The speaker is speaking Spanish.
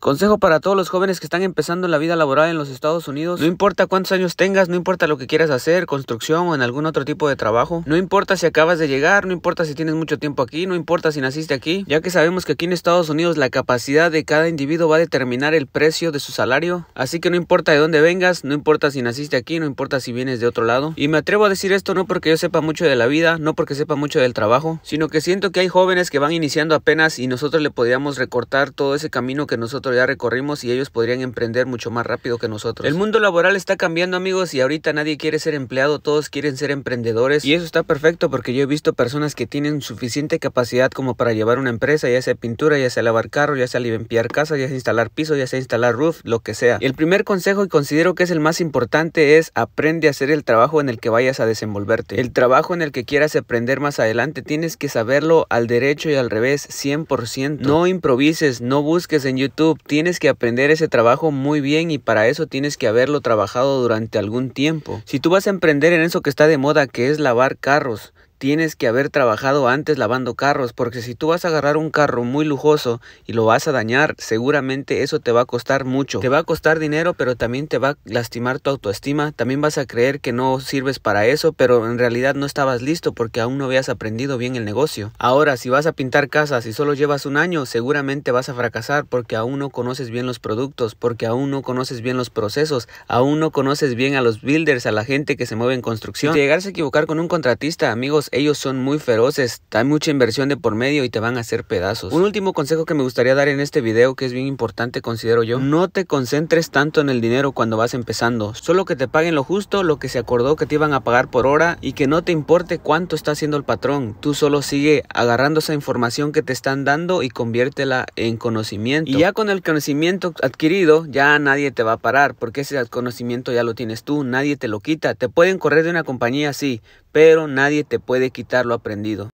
Consejo para todos los jóvenes que están empezando la vida laboral en los Estados Unidos. No importa cuántos años tengas, no importa lo que quieras hacer, construcción o en algún otro tipo de trabajo. No importa si acabas de llegar, no importa si tienes mucho tiempo aquí, no importa si naciste aquí, ya que sabemos que aquí en Estados Unidos la capacidad de cada individuo va a determinar el precio de su salario. Así que no importa de dónde vengas, no importa si naciste aquí, no importa si vienes de otro lado. Y me atrevo a decir esto no porque yo sepa mucho de la vida, no porque sepa mucho del trabajo, sino que siento que hay jóvenes que van iniciando apenas y nosotros le podríamos recortar todo ese camino que nosotros ya recorrimos y ellos podrían emprender mucho más rápido que nosotros. El mundo laboral está cambiando amigos y ahorita nadie quiere ser empleado, todos quieren ser emprendedores y eso está perfecto porque yo he visto personas que tienen suficiente capacidad como para llevar una empresa, ya sea pintura, ya sea lavar carro, ya sea limpiar casa, ya sea instalar piso, ya sea instalar roof, lo que sea. el primer consejo y considero que es el más importante es aprende a hacer el trabajo en el que vayas a desenvolverte. El trabajo en el que quieras aprender más adelante tienes que saberlo al derecho y al revés 100%. No improvises, no busques en YouTube, tienes que aprender ese trabajo muy bien y para eso tienes que haberlo trabajado durante algún tiempo. Si tú vas a emprender en eso que está de moda, que es lavar carros, tienes que haber trabajado antes lavando carros, porque si tú vas a agarrar un carro muy lujoso y lo vas a dañar, seguramente eso te va a costar mucho. Te va a costar dinero, pero también te va a lastimar tu autoestima. También vas a creer que no sirves para eso, pero en realidad no estabas listo porque aún no habías aprendido bien el negocio. Ahora, si vas a pintar casas y solo llevas un año, seguramente vas a fracasar porque aún no conoces bien los productos, porque aún no conoces bien los procesos, aún no conoces bien a los builders, a la gente que se mueve en construcción. Si a equivocar con un contratista, amigos, ellos son muy feroces, hay mucha inversión de por medio y te van a hacer pedazos. Un último consejo que me gustaría dar en este video que es bien importante considero yo, no te concentres tanto en el dinero cuando vas empezando, solo que te paguen lo justo, lo que se acordó que te iban a pagar por hora y que no te importe cuánto está haciendo el patrón, tú solo sigue agarrando esa información que te están dando y conviértela en conocimiento. Y ya con el conocimiento adquirido, ya nadie te va a parar, porque ese conocimiento ya lo tienes tú, nadie te lo quita, te pueden correr de una compañía, sí, pero nadie te puede de quitar lo aprendido.